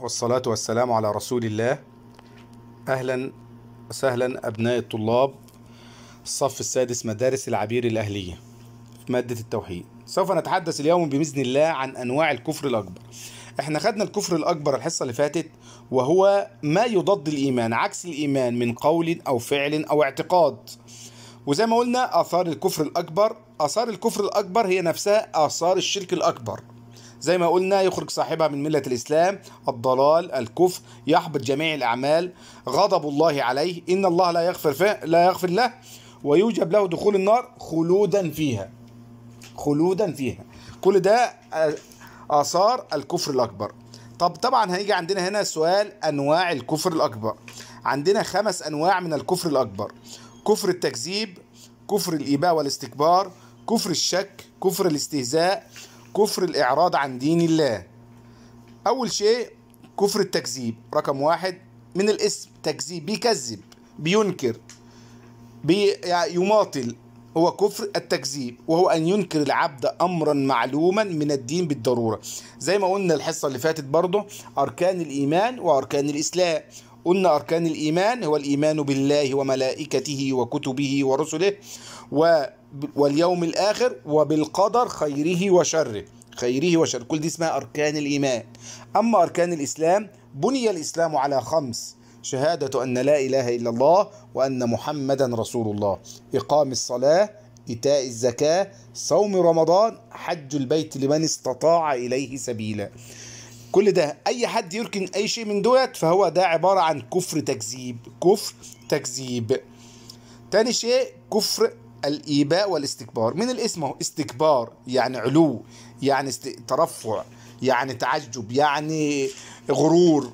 والصلاة والسلام على رسول الله أهلا وسهلا أبناء الطلاب الصف السادس مدارس العبير الأهلية في مادة التوحيد سوف نتحدث اليوم بإذن الله عن أنواع الكفر الأكبر احنا خدنا الكفر الأكبر الحصة اللي فاتت وهو ما يضد الإيمان عكس الإيمان من قول أو فعل أو اعتقاد وزي ما قلنا آثار الكفر الأكبر آثار الكفر الأكبر هي نفسها آثار الشرك الأكبر زي ما قلنا يخرج صاحبها من ملة الإسلام الضلال الكفر يحبط جميع الأعمال غضب الله عليه إن الله لا يغفر فيه لا يغفر له ويوجب له دخول النار خلودا فيها خلودا فيها كل ده آه، آثار الكفر الأكبر طب طبعا هيجي عندنا هنا سؤال أنواع الكفر الأكبر عندنا خمس أنواع من الكفر الأكبر كفر التكذيب كفر الإباء والاستكبار كفر الشك كفر الاستهزاء كفر الإعراض عن دين الله أول شيء كفر التكذيب رقم واحد من الاسم تكذيب بيكذب بينكر بيماطل يعني هو كفر التكذيب وهو أن ينكر العبد أمرا معلوما من الدين بالضرورة زي ما قلنا الحصة اللي فاتت برضه أركان الإيمان وأركان الإسلام قلنا أركان الإيمان هو الإيمان بالله وملائكته وكتبه ورسله و واليوم الآخر وبالقدر خيره وشره خيره وشره كل دي اسمها أركان الإيمان أما أركان الإسلام بني الإسلام على خمس شهادة أن لا إله إلا الله وأن محمدا رسول الله إقام الصلاة إيتاء الزكاة صوم رمضان حج البيت لمن استطاع إليه سبيلا كل ده أي حد يركن أي شيء من دولت فهو ده عبارة عن كفر تكذيب كفر تكذيب تاني شيء كفر الإيباء والاستكبار من الاسم اهو استكبار يعني علو يعني است... ترفع يعني تعجب يعني غرور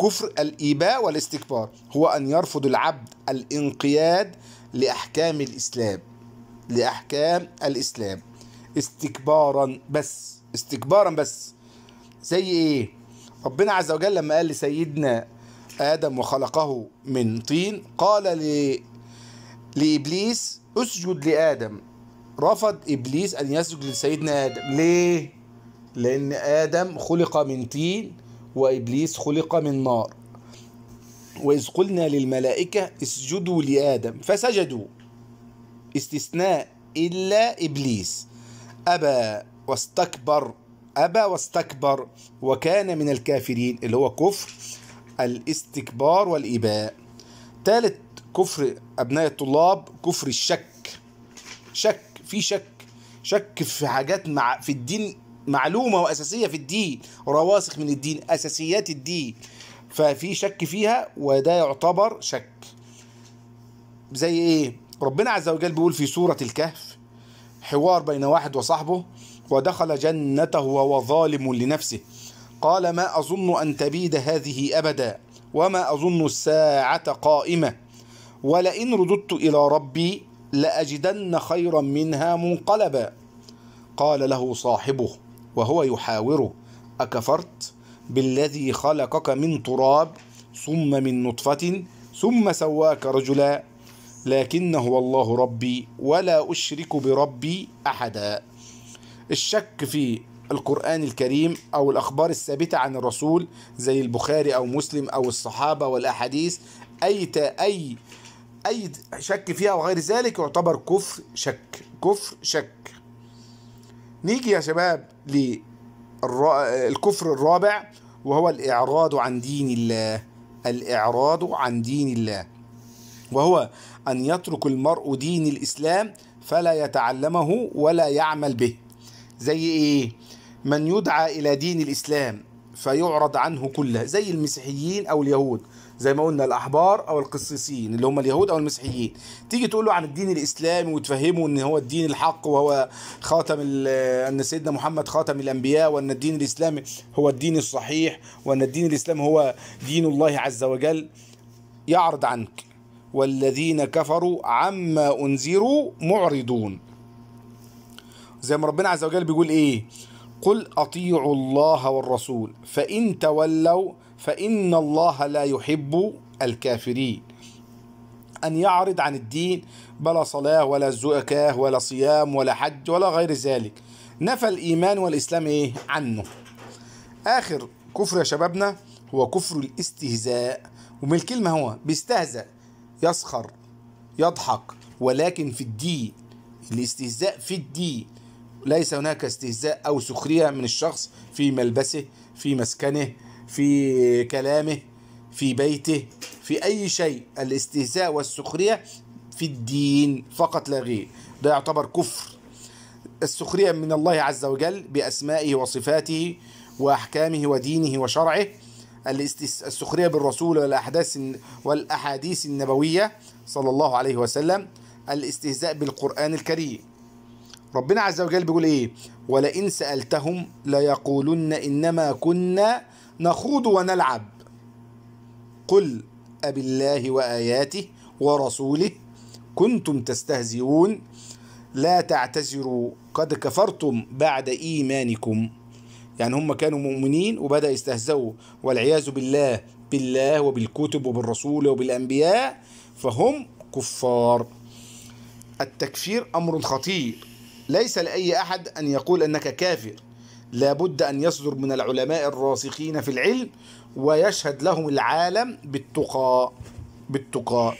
كفر الإيباء والاستكبار هو أن يرفض العبد الانقياد لأحكام الإسلام لأحكام الإسلام استكبارا بس استكبارا بس زي إيه ربنا عز وجل لما قال لسيدنا آدم وخلقه من طين قال ل... لإبليس اسجد لآدم رفض إبليس أن يسجد لسيدنا آدم ليه؟ لأن آدم خلق من طين وإبليس خلق من نار وإذ قلنا للملائكة اسجدوا لآدم فسجدوا استثناء إلا إبليس أبى واستكبر أبى واستكبر وكان من الكافرين اللي هو كفر الاستكبار والإباء ثالث كفر ابناء الطلاب كفر الشك شك في شك شك في حاجات مع في الدين معلومه واساسيه في الدين رواسخ من الدين اساسيات الدين ففي شك فيها وده يعتبر شك زي ايه ربنا عز وجل بيقول في سوره الكهف حوار بين واحد وصاحبه ودخل جنته وهو ظالم لنفسه قال ما اظن ان تبيد هذه ابدا وما اظن الساعه قائمه ولئن رددت إلى ربي لأجدن خيرا منها منقلبا قال له صاحبه وهو يحاوره أكفرت بالذي خلقك من تراب ثم من نطفة ثم سواك رجلا لكن هو الله ربي ولا أشرك بربي أحدا الشك في القرآن الكريم أو الأخبار الثابتة عن الرسول زي البخاري أو مسلم أو الصحابة والأحاديث أي أي أي شك فيها وغير ذلك يعتبر كفر شك كفر شك نيجي يا شباب للكفر الرابع وهو الإعراض عن دين الله الإعراض عن دين الله وهو أن يترك المرء دين الإسلام فلا يتعلمه ولا يعمل به زي إيه؟ من يدعى إلى دين الإسلام فيعرض عنه كله زي المسيحيين او اليهود زي ما قلنا الاحبار او القسيسين اللي هم اليهود او المسيحيين تيجي تقول له عن الدين الاسلامي وتفهمه ان هو الدين الحق وهو خاتم ان سيدنا محمد خاتم الانبياء وان الدين الاسلامي هو الدين الصحيح وان الدين الاسلامي هو دين الله عز وجل يعرض عنك والذين كفروا عما انذروا معرضون زي ما ربنا عز وجل بيقول ايه قل أطيعوا الله والرسول فإن تولوا فإن الله لا يحب الكافرين أن يعرض عن الدين بلا صلاة ولا زكاة ولا صيام ولا حج ولا غير ذلك نفى الإيمان والإسلام إيه عنه آخر كفر يا شبابنا هو كفر الاستهزاء ومن الكلمة هو بيستهزأ يسخر يضحك ولكن في الدين الاستهزاء في الدين ليس هناك استهزاء أو سخرية من الشخص في ملبسه في مسكنه في كلامه في بيته في أي شيء الاستهزاء والسخرية في الدين فقط لا غير ده يعتبر كفر السخرية من الله عز وجل بأسمائه وصفاته وأحكامه ودينه وشرعه السخرية بالرسول والأحداث والأحاديث النبوية صلى الله عليه وسلم الاستهزاء بالقرآن الكريم ربنا عز وجل بيقول ايه ولئن سألتهم ليقولن إنما كنا نخوض ونلعب قل ابي الله وآياته ورسوله كنتم تستهزئون لا تعتذروا قد كفرتم بعد إيمانكم يعني هم كانوا مؤمنين وبدأ يستهزئوا والعياذ بالله بالله وبالكتب وبالرسول وبالأنبياء فهم كفار التكفير أمر خطير ليس لأي أحد أن يقول أنك كافر لابد أن يصدر من العلماء الراسخين في العلم ويشهد لهم العالم بالتقاء بالتقاء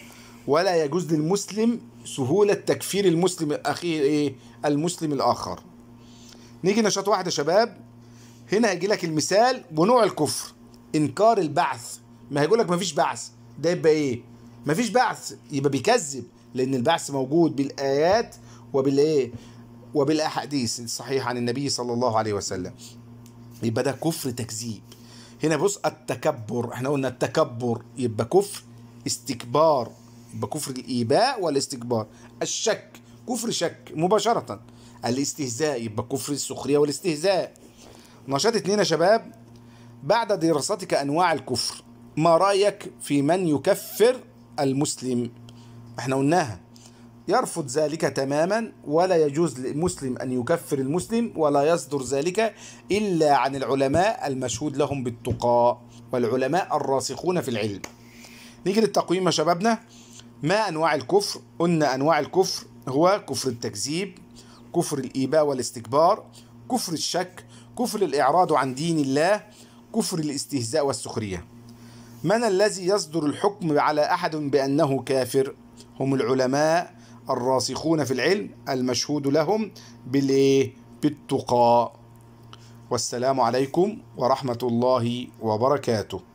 ولا يجوز للمسلم سهولة تكفير المسلم أخيه إيه المسلم الآخر نيجي نشاط واحد يا شباب هنا هيجي لك المثال بنوع الكفر إنكار البعث ما هيقول لك مفيش بعث ده يبقى إيه مفيش بعث يبقى بيكذب لأن البعث موجود بالآيات وبالإيه وبالاحاديث الصحيحه عن النبي صلى الله عليه وسلم يبقى ده كفر تكذيب هنا بص التكبر احنا قلنا التكبر يبقى كفر استكبار يبقى كفر الايباء والاستكبار الشك كفر شك مباشره الاستهزاء يبقى كفر السخريه والاستهزاء نشاط اتنين يا شباب بعد دراستك انواع الكفر ما رايك في من يكفر المسلم احنا قلناها يرفض ذلك تماما ولا يجوز للمسلم أن يكفر المسلم ولا يصدر ذلك إلا عن العلماء المشهود لهم بالتقاء والعلماء الراسخون في العلم نيجي للتقويم يا شبابنا ما أنواع الكفر؟ قلنا أنواع الكفر هو كفر التكذيب كفر الإيباء والاستكبار كفر الشك كفر الإعراض عن دين الله كفر الاستهزاء والسخرية من الذي يصدر الحكم على أحد بأنه كافر؟ هم العلماء الراسخون في العلم المشهود لهم بالإيه؟ بالتقى والسلام عليكم ورحمة الله وبركاته